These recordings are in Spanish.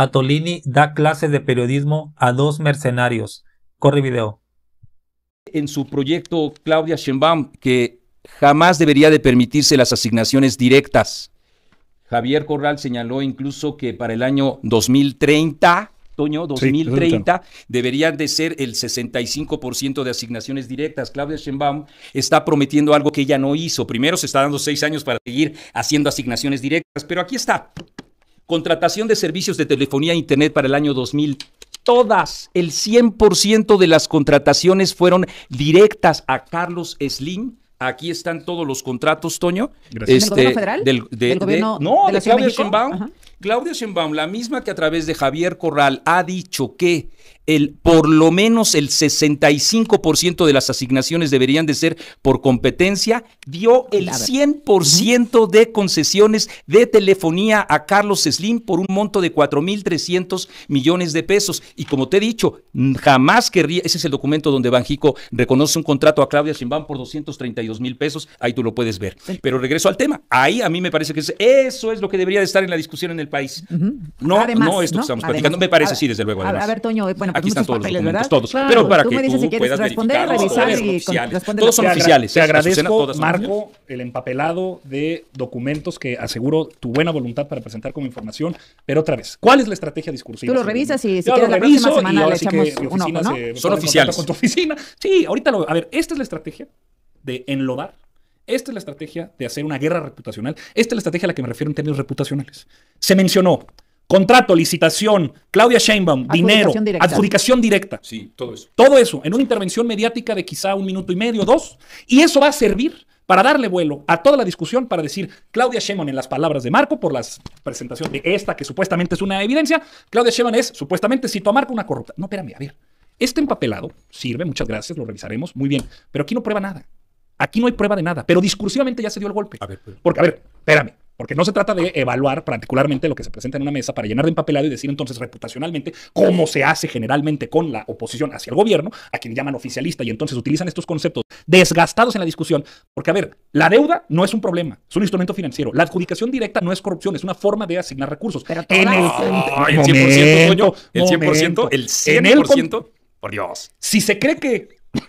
Atolini da clases de periodismo a dos mercenarios. Corre video. En su proyecto, Claudia Sheinbaum, que jamás debería de permitirse las asignaciones directas. Javier Corral señaló incluso que para el año 2030 Toño, 2030 deberían de ser el 65% de asignaciones directas. Claudia Sheinbaum está prometiendo algo que ella no hizo. Primero se está dando seis años para seguir haciendo asignaciones directas, pero aquí está. Contratación de servicios de telefonía e Internet para el año 2000. Todas, el 100% de las contrataciones fueron directas a Carlos Slim. Aquí están todos los contratos, Toño. Gracias. Este, ¿Del gobierno federal? no, de, Claudia Claudia la misma que a través de Javier Corral ha dicho que el, por lo menos el 65% de las asignaciones deberían de ser por competencia, dio el 100% de concesiones de telefonía a Carlos Slim por un monto de 4.300 millones de pesos. Y como te he dicho, jamás querría, ese es el documento donde Banjico reconoce un contrato a Claudia Simbán por 232 mil pesos, ahí tú lo puedes ver. Pero regreso al tema, ahí a mí me parece que eso es lo que debería de estar en la discusión en el país. No, no esto que estamos platicando, me parece, sí, desde luego. A ver, Toño, bueno, aquí están todos papeles, los documentos, todos. Pero para tú que puedas responder, revisar todos y todos son oficiales. Te agradezco, Marco, el empapelado de documentos que aseguro tu buena voluntad para presentar como información. Pero otra vez, ¿cuál es la estrategia discursiva? Tú lo revisas y si quieres la próxima semana le echamos un ojo, ¿no? Son oficiales. Con tu oficina. Sí, ahorita lo... A ver, esta es la estrategia de enlodar esta es la estrategia de hacer una guerra reputacional. Esta es la estrategia a la que me refiero en términos reputacionales. Se mencionó Contrato, licitación, Claudia Sheinbaum, dinero, adjudicación directa. Sí, todo eso. Todo eso, en una intervención mediática de quizá un minuto y medio, dos. Y eso va a servir para darle vuelo a toda la discusión para decir Claudia Sheinbaum en las palabras de Marco por la presentación de esta que supuestamente es una evidencia, Claudia Sheinbaum es supuestamente citó a Marco una corrupta. No, espérame, a ver. Este empapelado sirve, muchas gracias, lo revisaremos, muy bien, pero aquí no prueba nada. Aquí no hay prueba de nada, pero discursivamente ya se dio el golpe. Pues. Porque a ver, espérame. Porque no se trata de evaluar particularmente lo que se presenta en una mesa para llenar de empapelado y decir entonces reputacionalmente cómo se hace generalmente con la oposición hacia el gobierno, a quien llaman oficialista, y entonces utilizan estos conceptos desgastados en la discusión. Porque, a ver, la deuda no es un problema, es un instrumento financiero. La adjudicación directa no es corrupción, es una forma de asignar recursos. Pero en el, el 100%, el 100%, el 100%, el 100%, por Dios. Si se cree que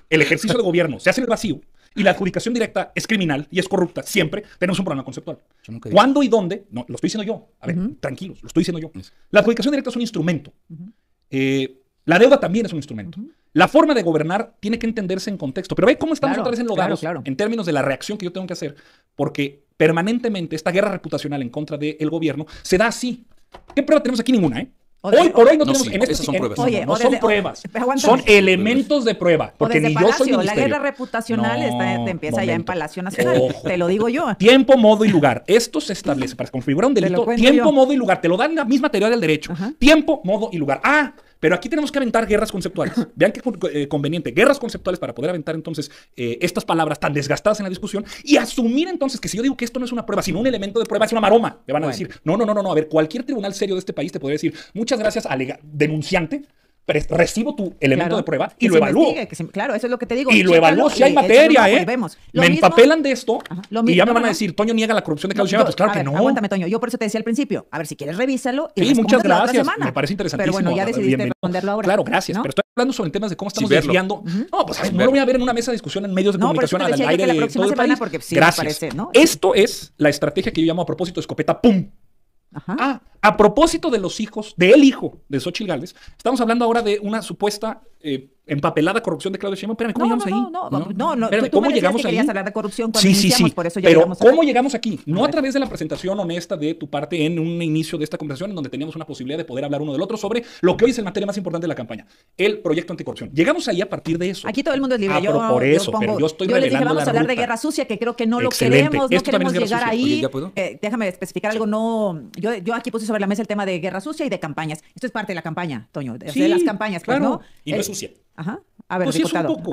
el ejercicio de gobierno se hace en el vacío, y la adjudicación directa es criminal y es corrupta siempre, tenemos un problema conceptual. ¿Cuándo y dónde? No, lo estoy diciendo yo. A ver, tranquilos, lo estoy diciendo yo. La adjudicación directa es un instrumento. Eh, la deuda también es un instrumento. La forma de gobernar tiene que entenderse en contexto. Pero ve cómo estamos otra vez enlodados en términos de la reacción que yo tengo que hacer, porque permanentemente esta guerra reputacional en contra del gobierno se da así. ¿Qué prueba tenemos aquí? Ninguna, ¿eh? hoy por hoy no, tenemos. en esas son pruebas. no son pruebas. Son elementos de prueba. Porque ni yo soy ministerio. La guerra reputacional está, te empieza ya en Palacio Nacional. Te lo digo yo. Tiempo, modo y lugar. Esto se establece para configurar un delito. Tiempo, modo y lugar. Te lo dan la misma teoría del derecho. Tiempo, modo y lugar. Ah, pero aquí tenemos que aventar guerras conceptuales. Vean qué eh, conveniente. Guerras conceptuales para poder aventar entonces eh, estas palabras tan desgastadas en la discusión y asumir entonces que si yo digo que esto no es una prueba, sino un elemento de prueba, es una maroma. Le van a decir, no, no, no, no, no. A ver, cualquier tribunal serio de este país te podría decir, muchas gracias, denunciante, recibo tu elemento de prueba y lo evalúo. claro, eso es lo que te digo. Y lo evalúo si hay materia, ¿eh? Lo me empapelan de esto y ya me van a decir, Toño niega la corrupción de Carlos Pues claro que no. Aguántame, Toño. Yo por eso te decía al principio. A ver, si quieres, revísalo. Y sí, muchas gracias. me parece interesantísimo. Pero bueno, ya decidiste responderlo ahora. Claro, gracias. Pero estoy hablando sobre temas de cómo estamos desviando. No, pues no lo voy a ver en una mesa de discusión en medios de comunicación al aire de todo el país. No, Esto es la estrategia que yo llamo a propósito escopeta pum. Ajá. Ah, a propósito de los hijos, del hijo de Xochitl Gálvez, estamos hablando ahora de una supuesta eh, empapelada corrupción de Claudio Sheinbaum. Espérame, ¿cómo llegamos ahí? No, no, no. no tú, ¿cómo llegamos que ahí? hablar de corrupción cuando sí, sí, sí. por eso ya Pero, ¿cómo llegamos aquí? No a, través de la presentación honesta de tu parte en un inicio de esta conversación en donde teníamos una posibilidad de poder hablar uno del otro sobre lo que hoy es el materia más importante de la campaña, el proyecto anticorrupción. Llegamos ahí a partir de eso. Aquí todo el mundo es libre. Ah, yo, por eso, yo pongo, pero yo estoy yo les dije, vamos a hablar de guerra sucia, que creo que no lo queremos, no queremos llegar ahí. Eh, déjame especificar algo, no... Yo aquí sobre la mesa el tema de guerra sucia y de campañas. Esto es parte de la campaña, Toño, de, las campañas, pues, Y no es eh, sucia. Ajá. A ver,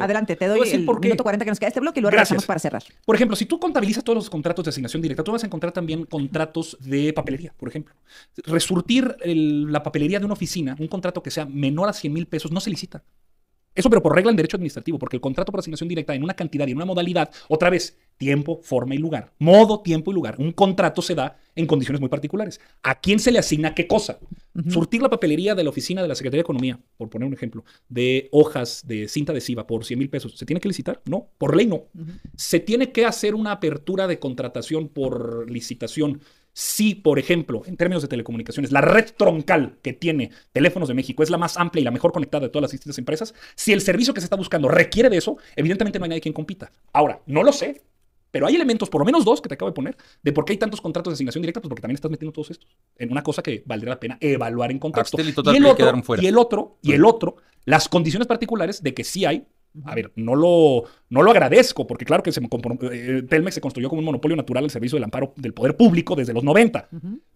adelante, te doy el minuto 40 que nos queda este bloque y luego regresamos para cerrar. Por ejemplo, si tú contabilizas todos los contratos de asignación directa, tú vas a encontrar también contratos de papelería, por ejemplo. Resurtir la papelería de una oficina, un contrato que sea menor a 100 mil pesos, no se licita. Eso, pero por regla en derecho administrativo, porque el contrato por asignación directa en una cantidad y en una modalidad, otra vez, tiempo, forma y lugar. Modo, tiempo y lugar. Un contrato se da en condiciones muy particulares. ¿A quién se le asigna qué cosa? Surtir la papelería de la oficina de la Secretaría de Economía, por poner un ejemplo, de hojas de cinta adhesiva por 100 mil pesos, ¿se tiene que licitar? No, por ley no. Se tiene que hacer una apertura de contratación por licitación. Si, por ejemplo, en términos de telecomunicaciones, la red troncal que tiene Teléfonos de México es la más amplia y la mejor conectada de todas las distintas empresas, si el servicio que se está buscando requiere de eso, evidentemente no hay nadie quien compita. Ahora, no lo sé, pero hay elementos, por lo menos dos que te acabo de poner, de por qué hay tantos contratos de asignación directa, pues porque también estás metiendo todos estos en una cosa que valdría la pena evaluar en contexto. Y, el otro, fuera. y el otro, y el otro, las condiciones particulares de que sí hay a ver, no lo, no lo agradezco, porque claro que se eh, Telmex se construyó como un monopolio natural al servicio del amparo del poder público desde los 90,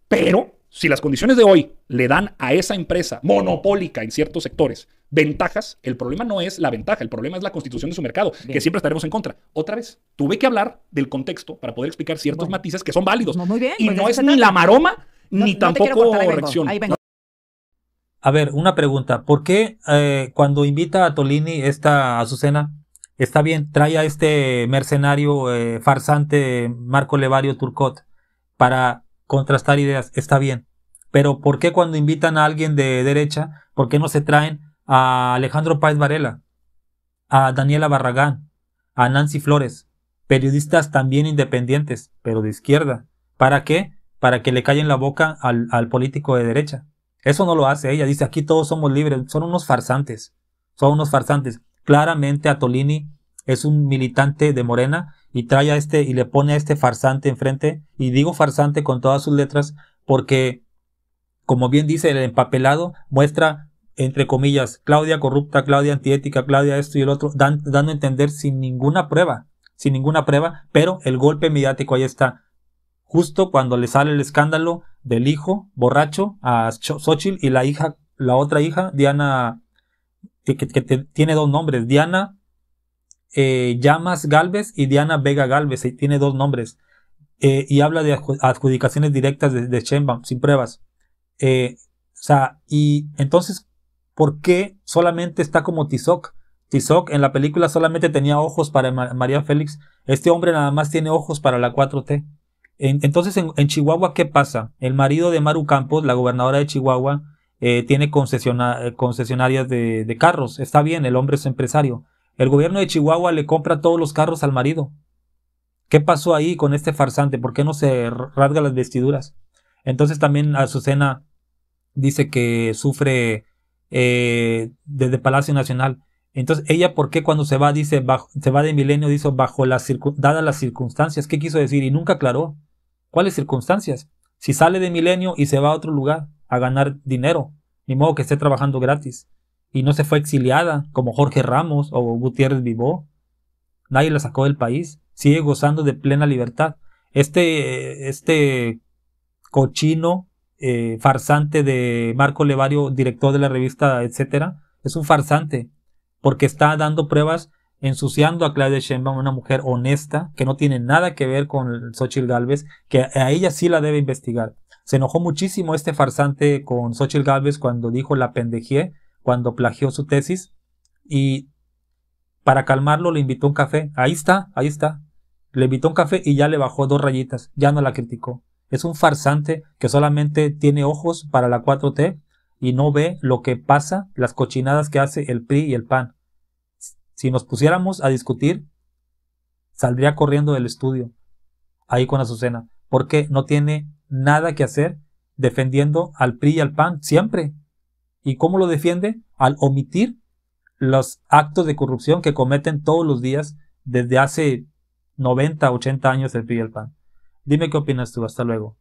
pero si las condiciones de hoy le dan a esa empresa monopólica en ciertos sectores ventajas, el problema no es la ventaja, el problema es la constitución de su mercado, que siempre estaremos en contra. Otra vez, tuve que hablar del contexto para poder explicar ciertos matices que son válidos. No, muy bien, y pues no es ni la maroma ni tampoco corrección. A ver, una pregunta. ¿Por qué eh, cuando invita a Tolini esta Azucena, está bien, trae a este mercenario eh, farsante Marco Levario Turcot para contrastar ideas, está bien. Pero ¿por qué cuando invitan a alguien de derecha, por qué no se traen a Alejandro Páez Varela, a Daniela Barragán, a Nancy Flores, periodistas también independientes, pero de izquierda? ¿Para qué? Para que le callen la boca al, al político de derecha. Eso no lo hace ella, dice aquí todos somos libres, son unos farsantes, son unos farsantes. Claramente Atolini es un militante de Morena y trae a este y le pone a este farsante enfrente. Y digo farsante con todas sus letras porque, como bien dice el empapelado, muestra, entre comillas, Claudia corrupta, Claudia antiética, Claudia esto y el otro, dando a entender sin ninguna prueba, sin ninguna prueba, pero el golpe mediático ahí está. Justo cuando le sale el escándalo del hijo borracho a Xochitl y la hija, la otra hija, Diana, que tiene dos nombres, Diana eh, Llamas Galvez y Diana Vega Galvez, tiene dos nombres, eh, y habla de adjudicaciones directas de, de sin pruebas. Eh, o sea, y entonces, ¿por qué solamente está como Tizoc? Tizoc en la película solamente tenía ojos para María Félix, este hombre nada más tiene ojos para la 4T. entonces, en, Chihuahua, ¿qué pasa? El marido de Maru Campos, la gobernadora de Chihuahua, tiene concesionarias de carros, está bien, el hombre es empresario, el gobierno de Chihuahua le compra todos los carros al marido. ¿Qué pasó ahí con este farsante? ¿Por qué no se rasga las vestiduras? Entonces también Azucena dice que sufre eh, desde Palacio Nacional. Entonces, ella, ¿por qué cuando se va, dice, se va de milenio, dice, bajo dadas las circunstancias? ¿Qué quiso decir? Y nunca aclaró. ¿Cuáles circunstancias? Si sale de milenio y se va a otro lugar a ganar dinero, ni modo que esté trabajando gratis y no se fue exiliada como Jorge Ramos o Gutiérrez Vivó. Nadie la sacó del país, sigue gozando de plena libertad. Este, este cochino eh, farsante de Marco Levario, director de la revista, etcétera, es un farsante porque está dando pruebas ensuciando a Claudia Sheinbaum, una mujer honesta que no tiene nada que ver con Xochitl Galvez, que a ella sí la debe investigar. Se enojó muchísimo este farsante con Xochitl Galvez cuando dijo la pendejía cuando plagió su tesis y para calmarlo le invitó un café. Ahí está, ahí está. Le invitó un café y ya le bajó dos rayitas, ya no la criticó. Es un farsante que solamente tiene ojos para la 4T y no ve lo que pasa, las cochinadas que hace el PRI y el PAN. Si nos pusiéramos a discutir, saldría corriendo del estudio, ahí con Azucena, porque no tiene nada que hacer defendiendo al PRI y al PAN siempre. ¿Y cómo lo defiende? Al omitir los actos de corrupción que cometen todos los días desde hace 90, 80 años el PRI del PAN. Dime qué opinas tú. Hasta luego.